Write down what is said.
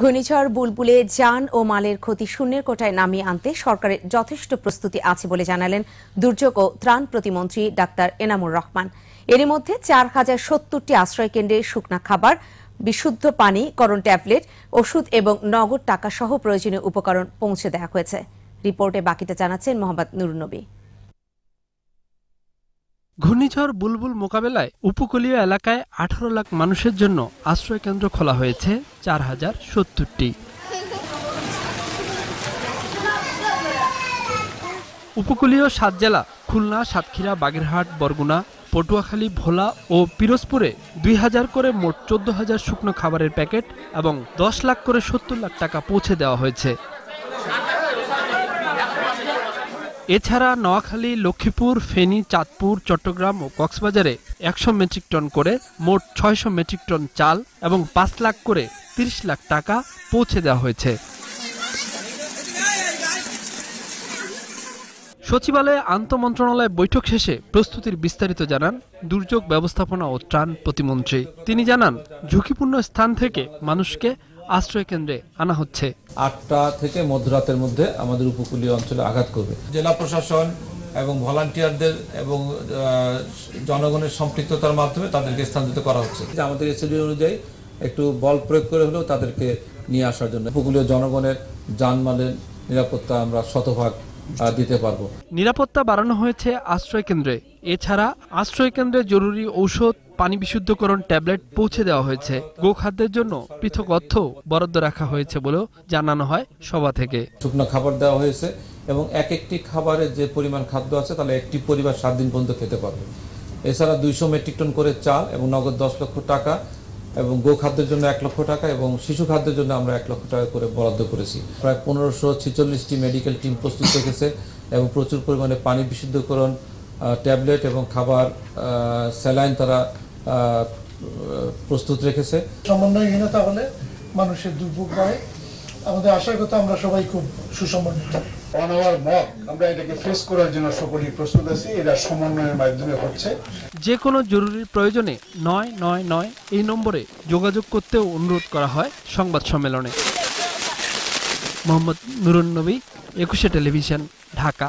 ঘূর্ণিঝড় বুলবুলে যান ও মালের ক্ষতি শূন্যের কোটায় নামিয়ে আনতে সরকারের যথেষ্ট প্রস্তুতি আছে বলে জানালেন দুর্যোগ ও ত্রাণ প্রতিমন্ত্রী ডাক্তার এনামুর রহমান এরই মধ্যে চার হাজার সত্তরটি আশ্রয়কেন্দ্রে শুকনা খাবার বিশুদ্ধ পানি করণ ট্যাবলেট ওষুধ এবং নগদ টাকা সহ প্রয়োজনীয় উপকরণ পৌঁছে দেওয়া হয়েছে রিপোর্টে বাকিটা জানাচ্ছেন মোহাম্মদ নুরনবী ঘূর্ণিঝড় বুলবুল মোকাবেলায় উপকূলীয় এলাকায় আঠারো লাখ মানুষের জন্য আশ্রয়কেন্দ্র খোলা হয়েছে চার হাজার সত্তরটি উপকূলীয় সাত জেলা খুলনা সাতক্ষীরা বাগেরহাট বরগুনা পটুয়াখালী ভোলা ও পিরোজপুরে দুই হাজার করে মোট চোদ্দ হাজার শুকনো খাবারের প্যাকেট এবং দশ লাখ করে সত্তর লাখ টাকা পৌঁছে দেওয়া হয়েছে এছাড়া নোয়াখালী লক্ষ্মীপুর ফেনী চাঁদপুর চট্টগ্রাম ও কক্সবাজারে একশো মেট্রিক টন করে মোট ছয়শো মেট্রিক টন চাল এবং পাঁচ লাখ করে তিরিশ লাখ টাকা পৌঁছে দেওয়া হয়েছে সচিবালয়ে আন্তমন্ত্রণালয় বৈঠক শেষে প্রস্তুতির বিস্তারিত জানান দুর্যোগ ব্যবস্থাপনা ও ত্রাণ প্রতিমন্ত্রী তিনি জানান ঝুঁকিপূর্ণ স্থান থেকে মানুষকে আশ্রয়কেন্দ্রে আনা হচ্ছে আটটা থেকে মধ্যরাতের মধ্যে আমাদের উপকূলীয় অঞ্চলে আঘাত করবে জেলা প্রশাসন এবং ভলান্টিয়ারদের এবং জনগণের সম্পৃক্ততার মাধ্যমে তাদেরকে স্থানান্তরিত করা হচ্ছে আমাদের এসএডি অনুযায়ী একটু বল প্রয়োগ করে হলেও তাদেরকে নিয়ে আসার জন্য উপকূলীয় জনগণের যানমালের নিরাপত্তা আমরা শতভাগ দিতে পারবো নিরাপত্তা বাড়ানো হয়েছে আশ্রয় কেন্দ্রে এছাড়া আশ্রয় কেন্দ্রে জরুরি ঔষধ পানি বিশুদ্ধকরণ ট্যাবলেট পৌঁছে দেওয়া হয়েছে গোখাদ্যের জন্য পৃথক অর্থ বরাদ্দ রাখা হয়েছে বলেও জানানো হয় সভা থেকে শুকনো খাবার দেওয়া হয়েছে এবং এক একটি খাবারে যে পরিমাণ খাদ্য আছে তাহলে একটি পরিবার সাত দিন পর্যন্ত খেতে পারবে এছাড়া দুইশো মেট্রিক টন করে চাল এবং নগদ দশ লক্ষ টাকা এবং গো খাদ্যের জন্য এক লক্ষ টাকা এবং শিশু খাদ্যের জন্য আমরা এক লক্ষ টাকা করে বরাদ্দ করেছি প্রায় পনেরোশো ছেচল্লিশটি মেডিকেল টিম প্রস্তুত রেখেছে এবং প্রচুর পরিমাণে পানি বিশুদ্ধকরণ ট্যাবলেট এবং খাবার স্যালাইন তারা প্রস্তুত রেখেছে সমন্বয়হীনতা হলে মানুষের দুর্ভোগ হয় আমাদের আশার কথা আমরা সবাই খুব সুসমন্বিত ফেস করার জন্য প্রস্তুত আছি সমন্বয়ের মাধ্যমে হচ্ছে যে কোনো জরুরি প্রয়োজনে নয় নয় নয় এই নম্বরে যোগাযোগ করতেও অনুরোধ করা হয় সংবাদ সম্মেলনে মোহাম্মদ নুরুন নবী একুশে টেলিভিশন ঢাকা